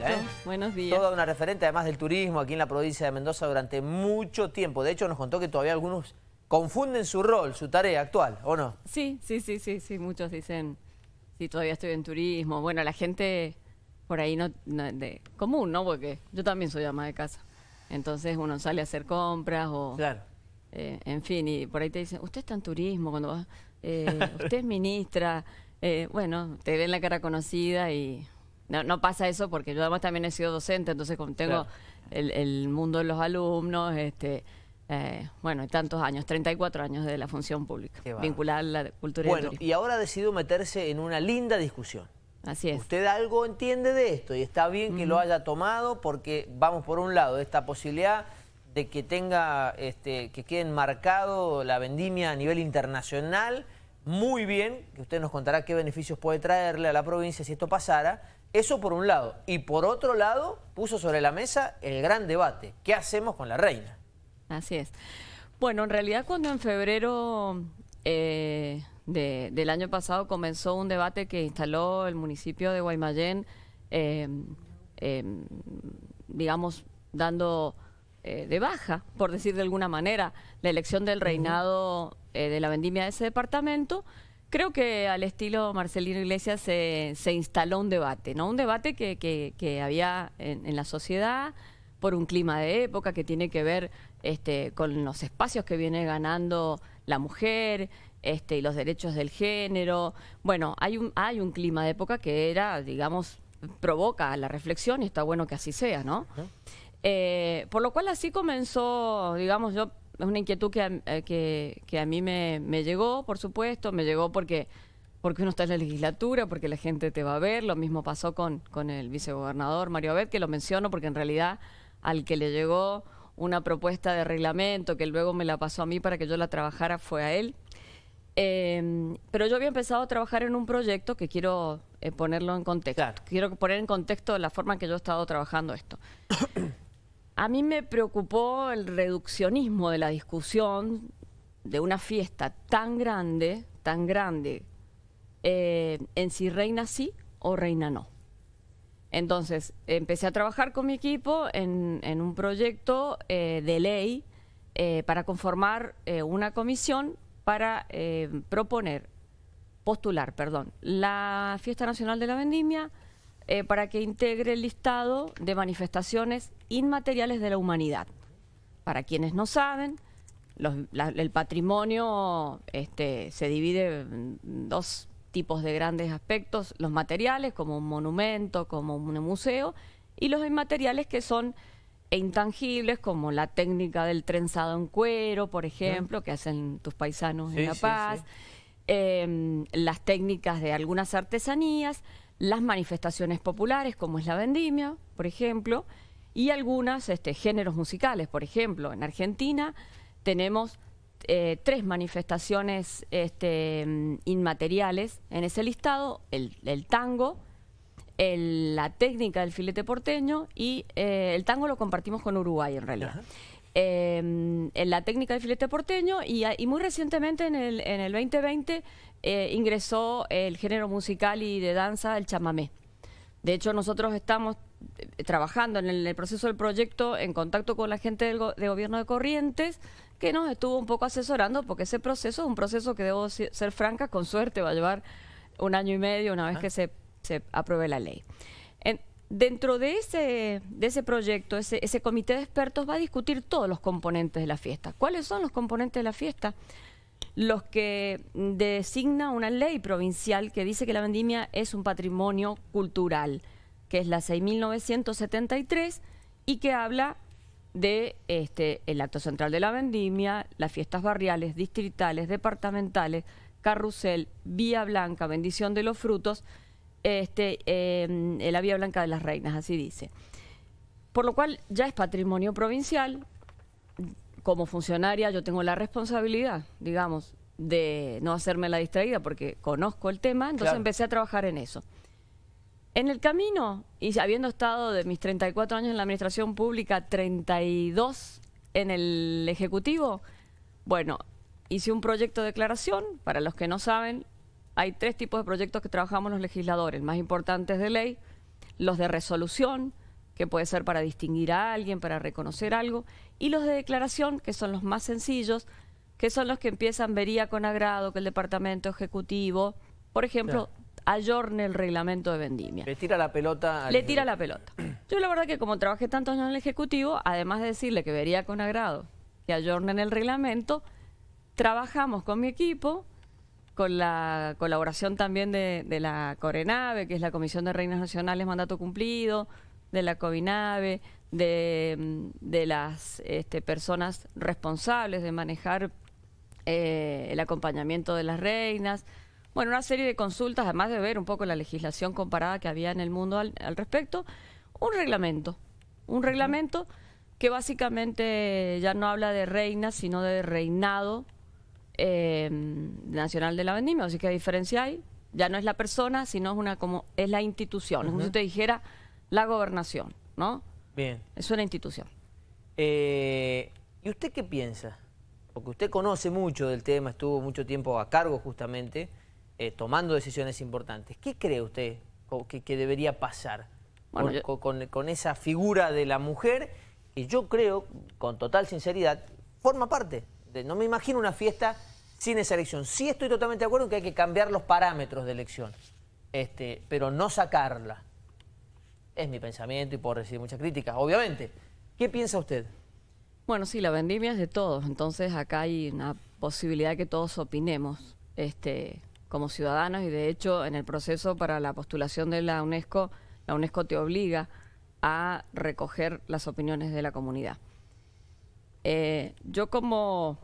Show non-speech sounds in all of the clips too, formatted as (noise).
¿Eh? Buenos días. Toda una referente, además del turismo aquí en la provincia de Mendoza durante mucho tiempo. De hecho, nos contó que todavía algunos confunden su rol, su tarea actual, ¿o no? Sí, sí, sí, sí, sí. Muchos dicen, sí, todavía estoy en turismo. Bueno, la gente por ahí no, de, común, ¿no? Porque yo también soy ama de casa. Entonces uno sale a hacer compras o... Claro. Eh, en fin, y por ahí te dicen, usted está en turismo cuando va, eh, (laughs) usted es ministra. bueno, te ven la cara conocida y no, pasa eso porque yo además también he sido docente, entonces tengo el, mundo de los alumnos, este, eh, bueno, tantos años, 34 años de la función pública, vincular la cultura y Bueno, y ahora ha decidido meterse en una linda discusión. Así es. Usted algo entiende de esto y está bien que lo haya tomado porque vamos por un lado, esta posibilidad de que tenga, este, que quede enmarcado la vendimia a nivel internacional, muy bien, que usted nos contará qué beneficios puede traerle a la provincia si esto pasara, eso por un lado. Y por otro lado, puso sobre la mesa el gran debate. ¿Qué hacemos con la reina? Así es. Bueno, en realidad cuando en febrero eh, del año pasado comenzó un debate que instaló el municipio de Guaymallén, eh, em, digamos, dando eh, de baja, por decir de alguna manera, la elección del reinado de la vendimia de ese departamento, Creo que al estilo Marcelino Iglesias se, instaló un debate, ¿no? Un debate que, había en, la sociedad por un clima de época que tiene que ver este, con los espacios que viene ganando la mujer este, y los derechos del género. Bueno, hay un, hay un clima de época que era, digamos, provoca la reflexión y está bueno que así sea, ¿no? Eh, por lo cual así comenzó, digamos, yo es una inquietud que a, eh, que, a mí me, llegó, por supuesto, me llegó porque, porque uno está en la legislatura, porque la gente te va a ver, lo mismo pasó con, con el vicegobernador Mario Abed, que lo menciono porque en realidad al que le llegó una propuesta de reglamento que luego me la pasó a mí para que yo la trabajara fue a él. Em, pero yo había empezado a trabajar en un proyecto que quiero eh, ponerlo en contexto. Quiero poner en contexto la forma en que yo he estado trabajando esto. A mí me preocupó el reduccionismo de la discusión de una fiesta tan grande, tan grande, eh, en si reina sí o reina no. Entonces, empecé a trabajar con mi equipo en, un proyecto eh, de ley eh, para conformar una comisión para proponer, postular, perdón, la Fiesta Nacional de la Vendimia, eh, para que integre el listado de manifestaciones inmateriales de la humanidad. Para quienes no saben, el patrimonio este, se divide en dos tipos de grandes aspectos, los materiales como un monumento, como un museo, y los inmateriales que son e intangibles como la técnica del trenzado en cuero, por ejemplo, que hacen tus paisanos en La Paz, em, las técnicas de algunas artesanías, las manifestaciones populares, como es la vendimia, por ejemplo, y algunos este, géneros musicales. Por ejemplo, en Argentina tenemos eh, tres manifestaciones este, inmateriales en ese listado, el, tango, la técnica del filete porteño y eh, el tango lo compartimos con Uruguay en realidad. Em, en la técnica del filete porteño y, muy recientemente en el, en el 2020 eh, ingresó el género musical y de danza, el chamamé. De hecho, nosotros estamos eh, trabajando en el, proceso del proyecto en contacto con la gente del gobierno de Corrientes, que nos estuvo un poco asesorando, porque ese proceso es un proceso que, debo ser franca, con suerte va a llevar un año y medio una vez ah. que se, apruebe la ley. dentro de ese, de ese proyecto, ese comité de expertos va a discutir todos los componentes de la fiesta. ¿Cuáles son los componentes de la fiesta? los que designa una ley provincial que dice que la vendimia es un patrimonio cultural, que es la 6973 y que habla de este, el acto central de la vendimia, las fiestas barriales, distritales, departamentales, carrusel, vía blanca, bendición de los frutos, este, em, eh, la vía blanca de las reinas, así dice. Por lo cual ya es patrimonio provincial, como funcionaria yo tengo la responsabilidad, digamos, de no hacerme la distraída porque conozco el tema, entonces empecé a trabajar en eso. En el camino, y habiendo estado de mis 34 años en la administración pública, 32 en el Ejecutivo, bueno, hice un proyecto de declaración, para los que no saben, hay tres tipos de proyectos que trabajamos los legisladores, más importantes de ley, los de resolución, que puede ser para distinguir a alguien, para reconocer algo, y los de declaración, que son los más sencillos, que son los que empiezan vería con agrado que el departamento ejecutivo, por ejemplo, ayorne el reglamento de vendimia. Le tira la pelota. Le tira la pelota. (clears throat) Yo la verdad que como trabajé tantos años en el ejecutivo, además de decirle que vería con agrado que ayornen el reglamento, trabajamos con mi equipo, con la colaboración también de, de la Corenave, que es la Comisión de Reinas Nacionales Mandato Cumplido, de la COBINAVE, de, mm, de las este, personas responsables de manejar eh, el acompañamiento de las reinas. Bueno, una serie de consultas, además de ver un poco la legislación comparada que había en el mundo al, respecto, un reglamento, un reglamento que básicamente ya no habla de reinas, sino de reinado em, nacional de la vendimia. Así que a diferencia hay, ya no es la persona, sino es una como es la institución. Es como si te dijera la gobernación, ¿no? Bien. Es una institución. Eh, ¿Y usted qué piensa? Porque usted conoce mucho del tema, estuvo mucho tiempo a cargo justamente, eh, tomando decisiones importantes. ¿Qué cree usted que, debería pasar con, esa figura de la mujer que yo creo, con total sinceridad, forma parte? De, no me imagino una fiesta sin esa elección. Sí estoy totalmente de acuerdo en que hay que cambiar los parámetros de elección, este, pero no sacarla. Es mi pensamiento y puedo recibir muchas críticas, obviamente. ¿Qué piensa usted? Bueno, sí, la vendimia es de todos, entonces acá hay una posibilidad que todos opinemos este, como ciudadanos y de hecho en el proceso para la postulación de la UNESCO, la UNESCO te obliga a recoger las opiniones de la comunidad. Eh, yo como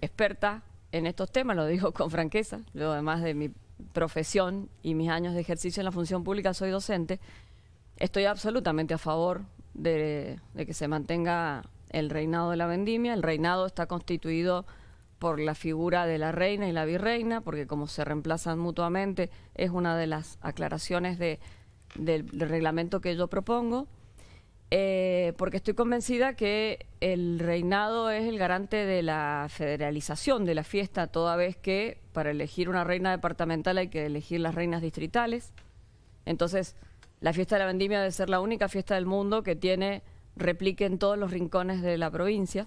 experta en estos temas, lo digo con franqueza, yo además de mi profesión y mis años de ejercicio en la función pública soy docente, Estoy absolutamente a favor de, que se mantenga el reinado de la vendimia. El reinado está constituido por la figura de la reina y la virreina, porque como se reemplazan mutuamente, es una de las aclaraciones del, reglamento que yo propongo, eh, porque estoy convencida que el reinado es el garante de la federalización de la fiesta, toda vez que para elegir una reina departamental hay que elegir las reinas distritales. Entonces, la fiesta de la vendimia debe ser la única fiesta del mundo que tiene replique en todos los rincones de la provincia.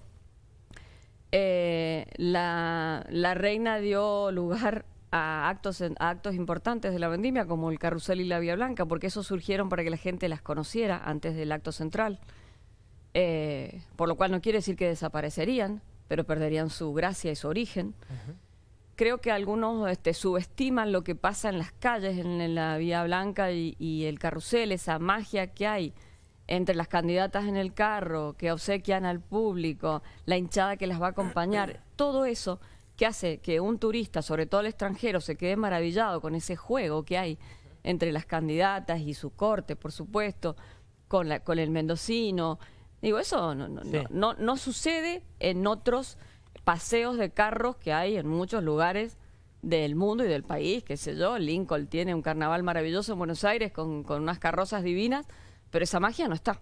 Eh, la, reina dio lugar a actos, actos importantes de la vendimia, como el carrusel y la Vía Blanca, porque esos surgieron para que la gente las conociera antes del acto central. Eh, por lo cual no quiere decir que desaparecerían, pero perderían su gracia y su origen creo que algunos este, subestiman lo que pasa en las calles, en, la Vía Blanca y, el carrusel, esa magia que hay entre las candidatas en el carro, que obsequian al público, la hinchada que las va a acompañar, (clears throat) todo eso que hace que un turista, sobre todo el extranjero, se quede maravillado con ese juego que hay entre las candidatas y su corte, por supuesto, con, la, con el mendocino. Digo, eso no sucede en otros paseos de carros que hay en muchos lugares del mundo y del país, qué sé yo. Lincoln tiene un carnaval maravilloso en Buenos Aires con, unas carrozas divinas, pero esa magia no está.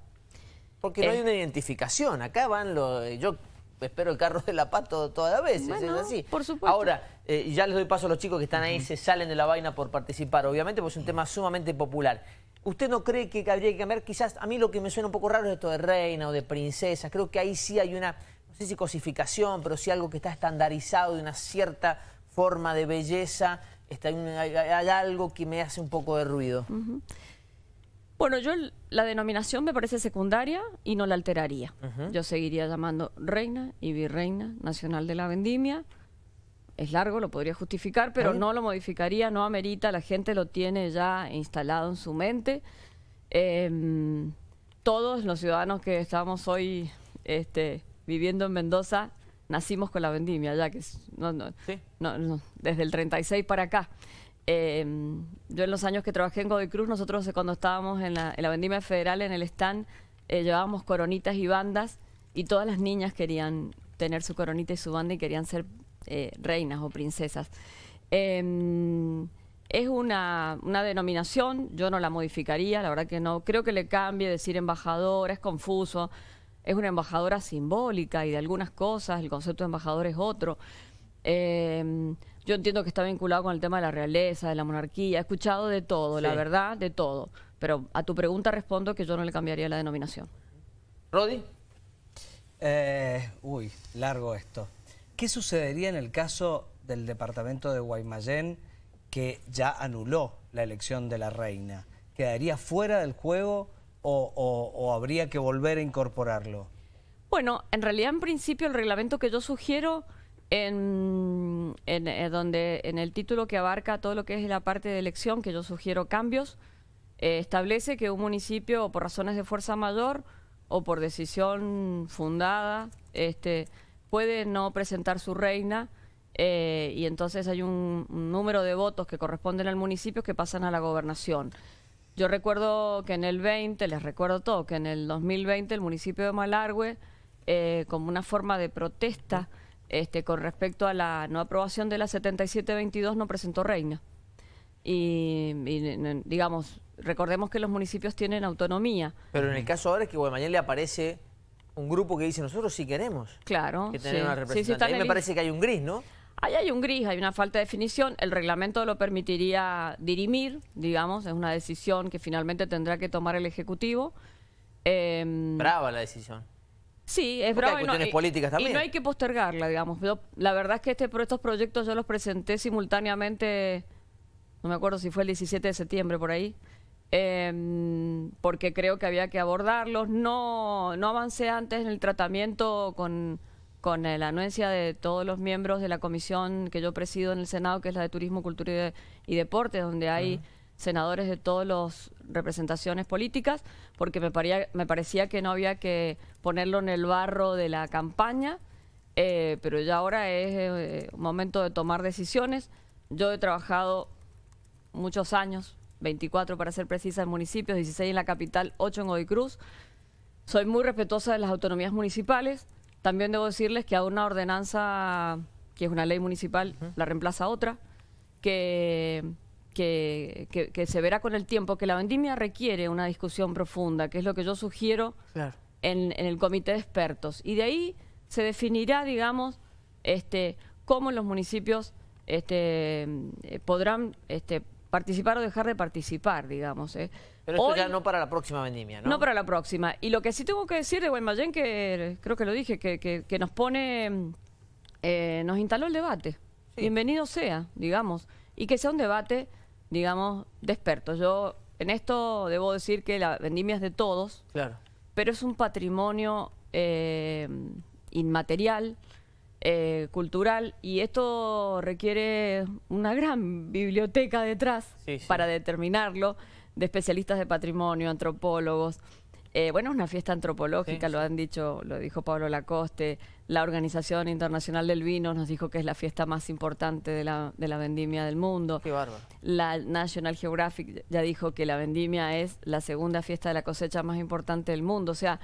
Porque no eh, hay una identificación. Acá van los... Eh, yo espero el carro de la paz toda las veces, es así. Por supuesto. Ahora, eh, ya les doy paso a los chicos que están ahí, se salen de la vaina por participar, obviamente, porque es un tema sumamente popular. ¿Usted no cree que habría que cambiar? Quizás a mí lo que me suena un poco raro es esto de reina o de princesa. Creo que ahí sí hay una no sé si cosificación, pero si algo que está estandarizado de una cierta forma de belleza, está, hay, algo que me hace un poco de ruido. Bueno, yo la denominación me parece secundaria y no la alteraría. Yo seguiría llamando reina y virreina nacional de la vendimia. Es largo, lo podría justificar, pero no lo modificaría, no amerita, la gente lo tiene ya instalado en su mente. Em, todos los ciudadanos que estamos hoy este, viviendo en Mendoza, nacimos con la vendimia ya, que no, no, desde el 36 para acá. Em, yo en los años que trabajé en Godoy Cruz, nosotros cuando estábamos en la, vendimia federal, en el stand, eh, llevábamos coronitas y bandas y todas las niñas querían tener su coronita y su banda y querían ser eh, reinas o princesas. Em, es una, una denominación, yo no la modificaría, la verdad que no. Creo que le cambie decir embajador es confuso es una embajadora simbólica y de algunas cosas, el concepto de embajador es otro. Em, yo entiendo que está vinculado con el tema de la realeza, de la monarquía, he escuchado de todo, la verdad, de todo. Pero a tu pregunta respondo que yo no le cambiaría la denominación. Rodi. Eh, uy, largo esto. ¿Qué sucedería en el caso del departamento de Guaymallén que ya anuló la elección de la reina? ¿Quedaría fuera del juego o, habría que volver a incorporarlo? Bueno, en realidad en principio el reglamento que yo sugiero... En, eh, donde en el título que abarca todo lo que es la parte de elección, que yo sugiero cambios, eh, establece que un municipio por razones de fuerza mayor o por decisión fundada este, puede no presentar su reina eh, y entonces hay un número de votos que corresponden al municipio que pasan a la gobernación. Yo recuerdo que en el 20, les recuerdo todo, que en el 2020 el municipio de Malargüe, eh, como una forma de protesta este, con respecto a la no aprobación de la 7722, no presentó reina. Y, digamos, recordemos que los municipios tienen autonomía. Pero en el caso ahora es que mañana le aparece un grupo que dice nosotros sí queremos. Claro. una Sí, me parece que hay un gris, ¿no? Ahí hay un gris, hay una falta de definición. El reglamento lo permitiría dirimir, digamos, es una decisión que finalmente tendrá que tomar el Ejecutivo. Em, brava la decisión. Sí, es brava. Hay y, políticas también. y no hay que postergarla, digamos. la verdad es que este, estos proyectos yo los presenté simultáneamente, no me acuerdo si fue el 17 de septiembre por ahí, em, porque creo que había que abordarlos. No, no avancé antes en el tratamiento con con la anuencia de todos los miembros de la comisión que yo presido en el Senado, que es la de Turismo, Cultura y, Deportes, donde hay senadores de todas las representaciones políticas, porque me, parecía que no había que ponerlo en el barro de la campaña, eh, pero ya ahora es eh, momento de tomar decisiones. Yo he trabajado muchos años, 24 para ser precisa, en municipios, 16 en la capital, 8 en Hoy Cruz. Soy muy respetuosa de las autonomías municipales. También debo decirles que a una ordenanza, que es una ley municipal, la reemplaza otra, que que, se verá con el tiempo, que la vendimia requiere una discusión profunda, que es lo que yo sugiero en, el comité de expertos. Y de ahí se definirá, digamos, este, cómo los municipios este, eh, podrán este, participar o dejar de participar, digamos. ¿eh? Pero esto ya no para la próxima vendimia, ¿no? No para la próxima. Y lo que sí tengo que decir de Guaymallén, que creo que lo dije, que, que, nos pone, eh, nos instaló el debate. Bienvenido sea, digamos. Y que sea un debate, digamos, de expertos. Yo en esto debo decir que la vendimia es de todos. Claro. Pero es un patrimonio eh, inmaterial eh, cultural y esto requiere una gran biblioteca detrás para determinarlo, de especialistas de patrimonio, antropólogos. Eh, bueno, es una fiesta antropológica, lo han dicho, lo dijo Pablo Lacoste, la Organización Internacional del Vino nos dijo que es la fiesta más importante de la, de la vendimia del mundo. Qué bárbaro. La National Geographic ya dijo que la vendimia es la segunda fiesta de la cosecha más importante del mundo, o sea,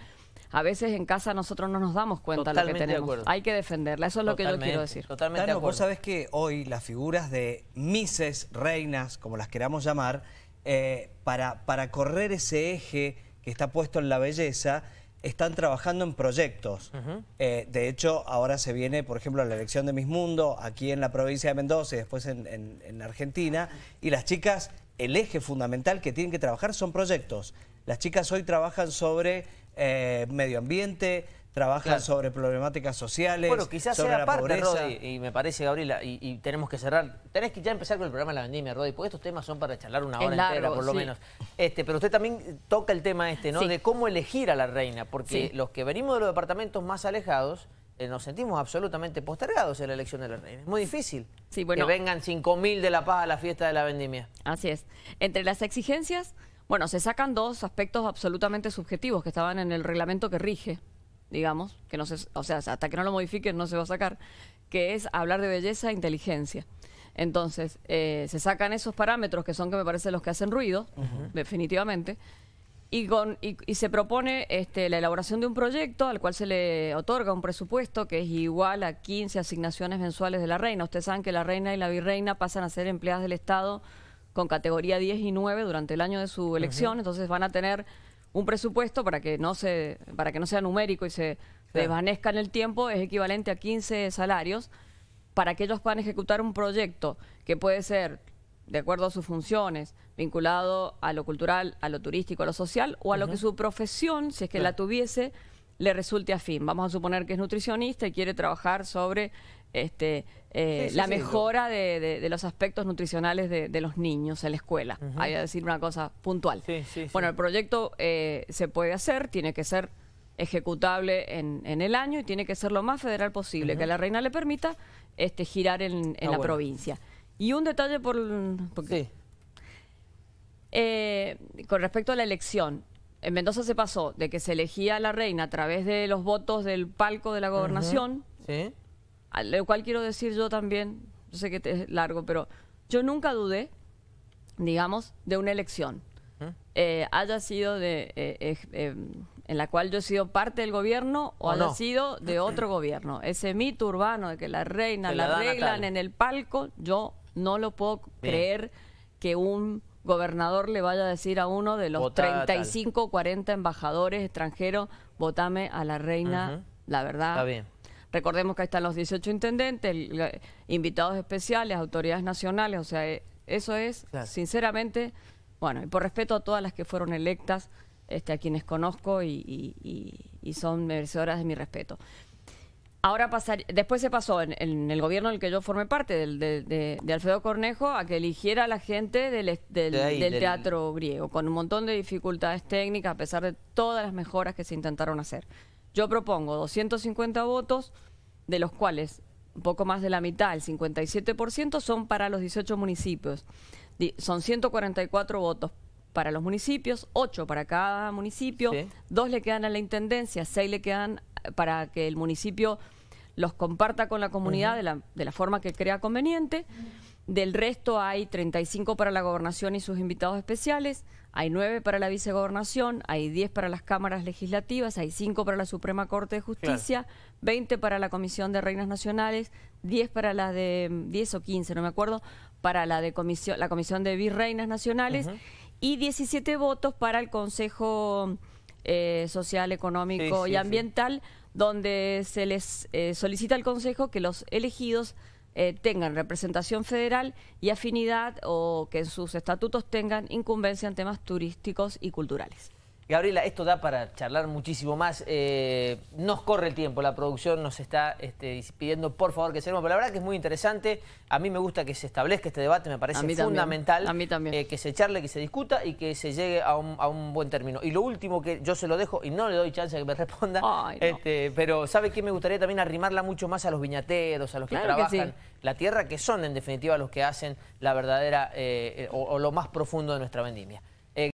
a veces en casa nosotros no nos damos cuenta de lo que tenemos. Hay que defenderla, eso es lo que yo quiero decir. Totalmente Vos sabés que hoy las figuras de mises, reinas, como las queramos llamar, eh, para, para correr ese eje que está puesto en la belleza, están trabajando en proyectos. Eh, de hecho, ahora se viene, por ejemplo, la elección de Miss Mundo aquí en la provincia de Mendoza y después en Argentina. Y las chicas, el eje fundamental que tienen que trabajar son proyectos. Las chicas hoy trabajan sobre eh, medio ambiente, trabajan sobre problemáticas sociales. Bueno, quizás sobre la pobreza. y me parece, Gabriela, y, tenemos que cerrar. Tenés que ya empezar con el programa de la vendimia, Rodi, porque estos temas son para charlar una hora entera, por lo menos. Este, pero usted también toca el tema este, ¿no? De cómo elegir a la reina, porque los que venimos de los departamentos más alejados eh, nos sentimos absolutamente postergados en la elección de la reina. Es muy difícil que vengan 5.000 de La Paz a la fiesta de la vendimia. Así es. Entre las exigencias, bueno, se sacan dos aspectos absolutamente subjetivos que estaban en el reglamento que rige, digamos, que no se, o sea, hasta que no lo modifiquen no se va a sacar, que es hablar de belleza e inteligencia. Entonces, eh, se sacan esos parámetros que son, que me parece, los que hacen ruido, definitivamente, y, con, y, se propone este, la elaboración de un proyecto al cual se le otorga un presupuesto que es igual a 15 asignaciones mensuales de la reina. Ustedes saben que la reina y la virreina pasan a ser empleadas del Estado con categoría 10 y 9 durante el año de su elección, entonces van a tener un presupuesto para que no se para que no sea numérico y se desvanezca en el tiempo es equivalente a 15 salarios para que ellos puedan ejecutar un proyecto que puede ser de acuerdo a sus funciones, vinculado a lo cultural, a lo turístico, a lo social o a lo que su profesión, si es que la tuviese, le resulte afín. Vamos a suponer que es nutricionista y quiere trabajar sobre este, eh, la mejora de, los aspectos nutricionales de, los niños en la escuela. Hay que decir una cosa puntual. bueno, el proyecto eh, se puede hacer, tiene que ser ejecutable en, el año y tiene que ser lo más federal posible, que la reina le permita este, girar en, ah, la provincia. Y un detalle por... Eh, con respecto a la elección, en Mendoza se pasó de que se elegía a la reina a través de los votos del palco de la gobernación lo cual quiero decir yo también, yo sé que es largo, pero yo nunca dudé, digamos, de una elección. ¿Mm? Eh, haya sido de eh, eh, en la cual yo he sido parte del gobierno o, haya sido de otro (clears throat) gobierno. Ese mito urbano de que la reina la, arreglan en el palco, yo no lo puedo creer que un gobernador le vaya a decir a uno de los 35 o 40 embajadores extranjeros, votame a la reina, la verdad. Está bien Recordemos que ahí están los 18 intendentes, invitados especiales, autoridades nacionales, o sea, eh, eso es, sinceramente, bueno, y por respeto a todas las que fueron electas, este, a quienes conozco y, son merecedoras de mi respeto. Ahora pasar, después se pasó en, el gobierno del que yo formé parte, de, Alfredo Cornejo, a que eligiera a la gente del, del teatro griego, con un montón de dificultades técnicas, a pesar de todas las mejoras que se intentaron hacer. Yo propongo 250 votos, de los cuales un poco más de la mitad, el 57%, son para los 18 municipios. Son 144 votos para los municipios, 8 para cada municipio, dos 2 le quedan a la Intendencia, 6 le quedan eh, para que el municipio los comparta con la comunidad de, la, de, la, forma que crea conveniente. Del resto hay 35 para la gobernación y sus invitados especiales, hay 9 para la vicegobernación, hay 10 para las cámaras legislativas, hay 5 para la Suprema Corte de Justicia, 20 para la Comisión de Reinas Nacionales, 10 para la de 10 mm, o 15, no me acuerdo, para la de comisión, la Comisión de Virreinas Nacionales y 17 votos para el Consejo eh, Social, Económico y Ambiental, donde se les eh, solicita al Consejo que los elegidos eh, tengan representación federal y afinidad o que en sus estatutos tengan incumbencia en temas turísticos y culturales. Gabriela, esto da para charlar muchísimo más. Eh, nos corre el tiempo, la producción nos está este, pidiendo por favor que cerremos, pero la verdad que es muy interesante. A mí me gusta que se establezca este debate, me parece fundamental también. Eh, que se charle, que se discuta y que se llegue a un, buen término. Y lo último que yo se lo dejo y no le doy chance a que me (laughs) responda, este, pero ¿sabe qué? Me gustaría también arrimarla mucho más a los viñateros, a los que trabajan la tierra, que son en definitiva los que hacen la verdadera eh, o lo más profundo de nuestra vendimia.